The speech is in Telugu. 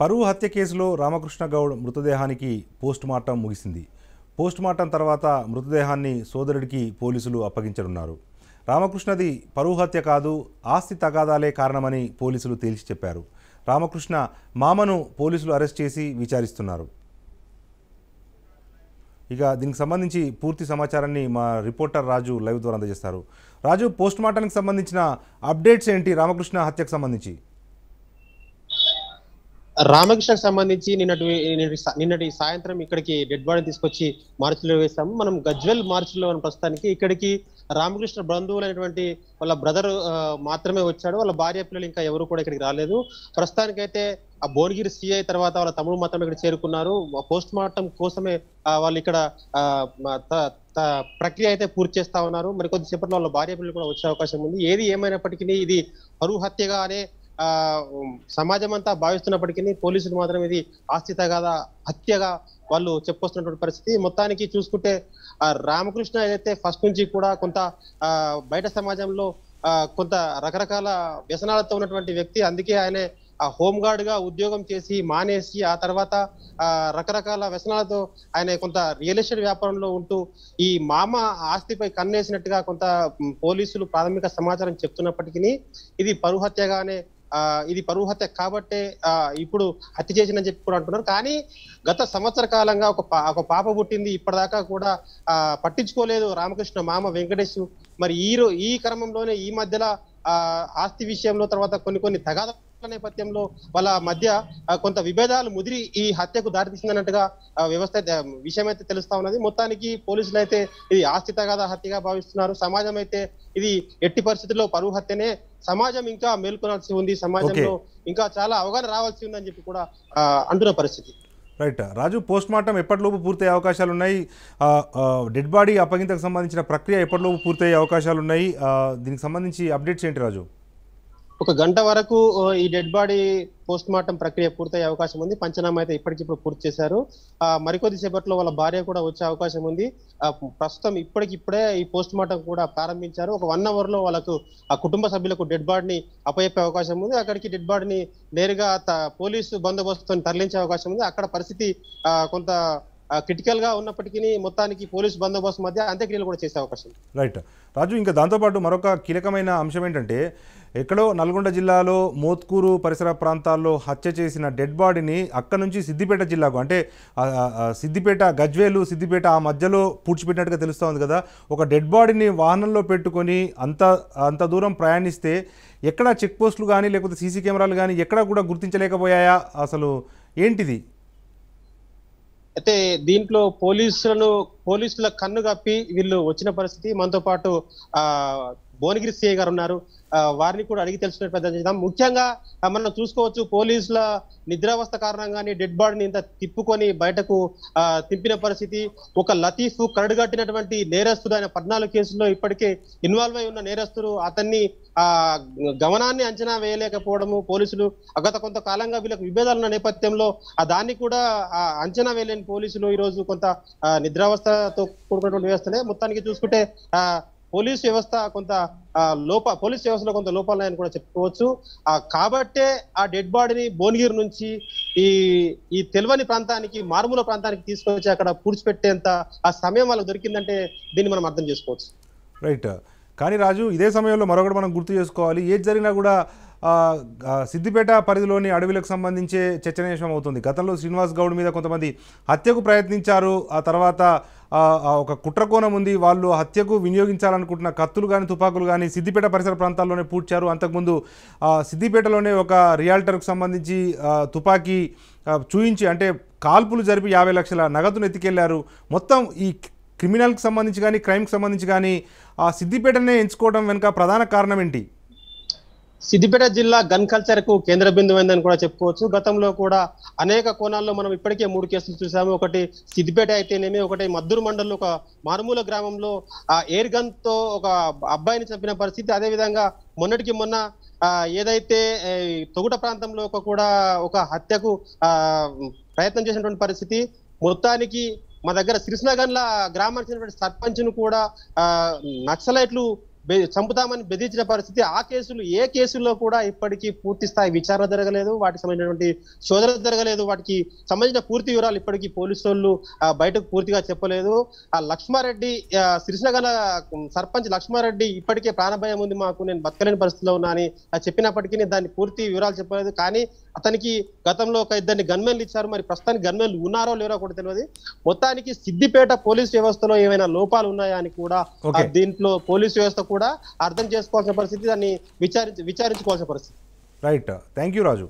పరువు హత్య కేసులో రామకృష్ణ గౌడ్ మృతదేహానికి పోస్ట్ మార్టం ముగిసింది పోస్ట్ మార్టం తర్వాత మృతదేహాన్ని సోదరుడికి పోలీసులు అప్పగించనున్నారు రామకృష్ణది పరువు హత్య కాదు ఆస్తి తగాదాలే కారణమని పోలీసులు తేల్చి చెప్పారు రామకృష్ణ మామను పోలీసులు అరెస్ట్ చేసి విచారిస్తున్నారు ఇక దీనికి సంబంధించి పూర్తి సమాచారాన్ని మా రిపోర్టర్ రాజు లైవ్ ద్వారా అందజేస్తారు రాజు పోస్ట్ మార్టానికి సంబంధించిన అప్డేట్స్ ఏంటి రామకృష్ణ హత్యకు సంబంధించి రామకృష్ణకి సంబంధించి నిన్నటి నిన్నటి సాయంత్రం ఇక్కడికి డెడ్ బాడీ తీసుకొచ్చి మార్చిలో వేసాము మనం గజ్వెల్ మార్చిలో మనం ప్రస్తుతానికి ఇక్కడికి రామకృష్ణ బంధువులు అనేటువంటి వాళ్ళ బ్రదర్ మాత్రమే వచ్చాడు వాళ్ళ భార్య పిల్లలు ఇంకా ఎవరు కూడా ఇక్కడికి రాలేదు ప్రస్తుతానికైతే ఆ భువనగిరి సిఐ తర్వాత వాళ్ళ తమ్ముడు మాత్రమే ఇక్కడ చేరుకున్నారు పోస్ట్ మార్టం కోసమే వాళ్ళు ఇక్కడ ప్రక్రియ అయితే పూర్తి చేస్తా ఉన్నారు మరి కొద్దిసేపట్లో వాళ్ళ భార్య పిల్లలు కూడా వచ్చే అవకాశం ఉంది ఏది ఏమైనప్పటికీ ఇది పరువు హత్యగా అనే సమాజం అంతా భావిస్తున్నప్పటికీ పోలీసులు మాత్రం ఇది ఆస్తి తగాదా హత్యగా వాళ్ళు చెప్పొస్తున్నటువంటి పరిస్థితి మొత్తానికి చూసుకుంటే రామకృష్ణ ఏదైతే ఫస్ట్ నుంచి కూడా కొంత బయట సమాజంలో కొంత రకరకాల వ్యసనాలతో ఉన్నటువంటి వ్యక్తి అందుకే ఆయన హోంగార్డ్ గా ఉద్యోగం చేసి మానేసి ఆ తర్వాత రకరకాల వ్యసనాలతో ఆయన కొంత రియల్ ఎస్టేట్ వ్యాపారంలో ఉంటూ ఈ మామ ఆస్తిపై కన్నేసినట్టుగా కొంత పోలీసులు ప్రాథమిక సమాచారం చెప్తున్నప్పటికీ ఇది పరుహత్యగానే ఇది పరువు హత్య కాబట్టే ఇప్పుడు హత్య చేసిందని చెప్పి కూడా అంటున్నారు కానీ గత సంవత్సర కాలంగా ఒక ఒక పాప పుట్టింది ఇప్పటిదాకా కూడా పట్టించుకోలేదు రామకృష్ణ మామ వెంకటేష్ మరి ఈ ఈ క్రమంలోనే ఈ మధ్యలో ఆస్తి విషయంలో తర్వాత కొన్ని కొన్ని తగాద నేపథ్యంలో వాళ్ళ మధ్య కొంత విభేదాలు ముదిరి ఈ హత్యకు దారితీసిందన్నట్టుగా వ్యవస్థ విషయం అయితే తెలుస్తా ఉన్నది మొత్తానికి పోలీసులు అయితే ఇది ఆస్తి ఆస్తితగాద హత్యగా భావిస్తున్నారు సమాజం అయితే ఇది ఎట్టి పరిస్థితుల్లో పరువు హత్యనే సమాజం ఇంకా మేల్కొనాల్సి ఉంది సమాజంలో ఇంకా చాలా అవగాహన రావాల్సి ఉందని చెప్పి కూడా అంటున్న పరిస్థితి రైట్ రాజు పోస్ట్ మార్టం ఎప్పటిలోపు పూర్తయ్యే అవకాశాలు ఉన్నాయి డెడ్ బాడీ అప్పగింతకు సంబంధించిన ప్రక్రియ ఎప్పటిలోపు పూర్తయ్యే అవకాశాలు ఉన్నాయి దీనికి సంబంధించి అప్డేట్స్ ఏంటి రాజు ఒక గంట వరకు ఈ డెడ్ బాడీ పోస్ట్ మార్టం ప్రక్రియ పూర్తయ్యే అవకాశం ఉంది పంచనామా అయితే ఇప్పటికిప్పుడు పూర్తి చేశారు మరికొద్దిసేపట్లో వాళ్ళ భార్య కూడా వచ్చే అవకాశం ఉంది ప్రస్తుతం ఇప్పటికిప్పుడే ఈ పోస్ట్ మార్టం కూడా ప్రారంభించారు ఒక వన్ అవర్ లో వాళ్ళకు ఆ కుటుంబ సభ్యులకు డెడ్ బాడీని అప్పయప్పే అవకాశం ఉంది అక్కడికి డెడ్ బాడీని నేరుగా పోలీసు బందోబస్తు తరలించే అవకాశం ఉంది అక్కడ పరిస్థితి కొంత క్రిటికల్ గా ఉన్నప్పటికీ మొత్తానికి పోలీస్ బందోబస్తు మధ్య అంత్యక్రియలు కూడా చేసే అవకాశం రైట్ రాజు ఇంకా దాంతోపాటు మరొక కీలకమైన అంశం ఏంటంటే ఎక్కడో నల్గొండ జిల్లాలో మోత్కూరు పరిసర ప్రాంతాల్లో హత్య చేసిన డెడ్ బాడీని అక్కడ నుంచి సిద్దిపేట జిల్లాకు అంటే సిద్దిపేట గజ్వేలు సిద్దిపేట ఆ మధ్యలో పూడ్చిపెట్టినట్టుగా తెలుస్తూ ఉంది కదా ఒక డెడ్ బాడీని వాహనంలో పెట్టుకొని అంత అంత దూరం ప్రయాణిస్తే ఎక్కడ చెక్ పోస్టులు కానీ లేకపోతే సీసీ కెమెరాలు కానీ ఎక్కడ కూడా గుర్తించలేకపోయాయా అసలు ఏంటిది అయితే దీంట్లో పోలీసులను పోలీసుల కన్ను కప్పి వీళ్ళు వచ్చిన పరిస్థితి మనతో పాటు ఆ భువనగిరి సిఐ గారు ఉన్నారు వారిని కూడా అడిగి తెలుసుకునే ప్రయత్నం చేద్దాం ముఖ్యంగా మనం చూసుకోవచ్చు పోలీసుల నిద్రావస్థ కారణంగానే డెడ్ బాడీని ఇంత తిప్పుకొని బయటకు తింపిన పరిస్థితి ఒక లతీఫ్ కరడుగట్టినటువంటి నేరస్తుడు ఆయన పద్నాలుగు కేసుల్లో ఇప్పటికే ఇన్వాల్వ్ అయి ఉన్న నేరస్తుడు అతన్ని ఆ గమనాన్ని అంచనా వేయలేకపోవడము పోలీసులు గత కొంతకాలంగా వీళ్ళకి విభేదాలు ఉన్న నేపథ్యంలో ఆ దాన్ని కూడా ఆ అంచనా వేయలేని పోలీసులు ఈరోజు కొంత నిద్రావస్థతో కూడుకున్నటువంటి వ్యవస్థనే మొత్తానికి చూసుకుంటే ఆ పోలీస్ వ్యవస్థ కొంత లోప పోలీస్ వ్యవస్థలో కొంత లోపాలని కూడా చెప్పుకోవచ్చు ఆ కాబట్టే ఆ డెడ్ బాడీని భువనగిరి నుంచి ఈ ఈ తెలివని ప్రాంతానికి మారుమూల ప్రాంతానికి తీసుకొచ్చి అక్కడ పూడ్చిపెట్టేంత ఆ సమయం వాళ్ళకి దొరికిందంటే దీన్ని మనం అర్థం చేసుకోవచ్చు రైట్ కానీ రాజు ఇదే సమయంలో మరొకటి మనం గుర్తు చేసుకోవాలి ఏది జరిగినా కూడా సిద్దిపేట పరిధిలోని అడవులకు సంబంధించే చర్చనీయాంశం అవుతుంది గతంలో శ్రీనివాస్ గౌడ్ మీద కొంతమంది హత్యకు ప్రయత్నించారు ఆ తర్వాత ఒక కుట్రకోణం ఉంది వాళ్ళు హత్యకు వినియోగించాలనుకుంటున్న కత్తులు కానీ తుపాకులు కానీ సిద్దిపేట పరిసర ప్రాంతాల్లోనే పూడ్చారు అంతకుముందు సిద్దిపేటలోనే ఒక రియాల్టర్కు సంబంధించి తుపాకీ చూయించి అంటే కాల్పులు జరిపి యాభై లక్షల నగదును ఎత్తికెళ్లారు మొత్తం ఈ క్రిమినల్కి సంబంధించి కానీ క్రైమ్కి సంబంధించి కానీ ఆ సిద్దిపేటనే ఎంచుకోవడం వెనుక ప్రధాన కారణం ఏంటి సిద్దిపేట జిల్లా గన్ కల్చర్ కు కేంద్ర అని కూడా చెప్పుకోవచ్చు గతంలో కూడా అనేక కోణాల్లో మనం ఇప్పటికే మూడు కేసులు చూసాము ఒకటి సిద్దిపేట అయితేనేమి ఒకటి మద్దూరు మండల్ ఒక మారుమూల గ్రామంలో ఆ ఎయిర్ గన్ తో ఒక అబ్బాయిని చంపిన పరిస్థితి అదేవిధంగా మొన్నటికి మొన్న ఏదైతే తొగుట ప్రాంతంలో ఒక కూడా ఒక హత్యకు ప్రయత్నం చేసినటువంటి పరిస్థితి మొత్తానికి మా దగ్గర సిరిసినగన్ల గ్రామానికి ను కూడా నక్సలైట్లు చంపుతామని బెదిరించిన పరిస్థితి ఆ కేసులు ఏ కేసుల్లో కూడా ఇప్పటికీ పూర్తి స్థాయి విచారణ జరగలేదు వాటికి సంబంధించినటువంటి శోధన జరగలేదు వాటికి సంబంధించిన పూర్తి వివరాలు ఇప్పటికీ పోలీసు వాళ్ళు బయటకు పూర్తిగా చెప్పలేదు ఆ లక్ష్మారెడ్డి సిరిసినగల సర్పంచ్ లక్ష్మారెడ్డి ఇప్పటికే ప్రాణభయం ఉంది మాకు నేను బతకలేని పరిస్థితిలో ఉన్నా అని చెప్పినప్పటికీ దాని పూర్తి వివరాలు చెప్పలేదు కానీ అతనికి గతంలో ఒక ఇద్దరిని గన్మెన్లు ఇచ్చారు మరి ప్రస్తుతానికి గన్మెన్లు ఉన్నారో లేరో కూడా తెలియదు మొత్తానికి సిద్దిపేట పోలీస్ వ్యవస్థలో ఏమైనా లోపాలు ఉన్నాయా అని కూడా దీంట్లో పోలీస్ వ్యవస్థ కూడా కూడా అర్థం చేసుకోవాల్సిన పరిస్థితి దాన్ని విచారించ విచారించుకోవాల్సిన పరిస్థితి రైట్ థ్యాంక్ యూ రాజు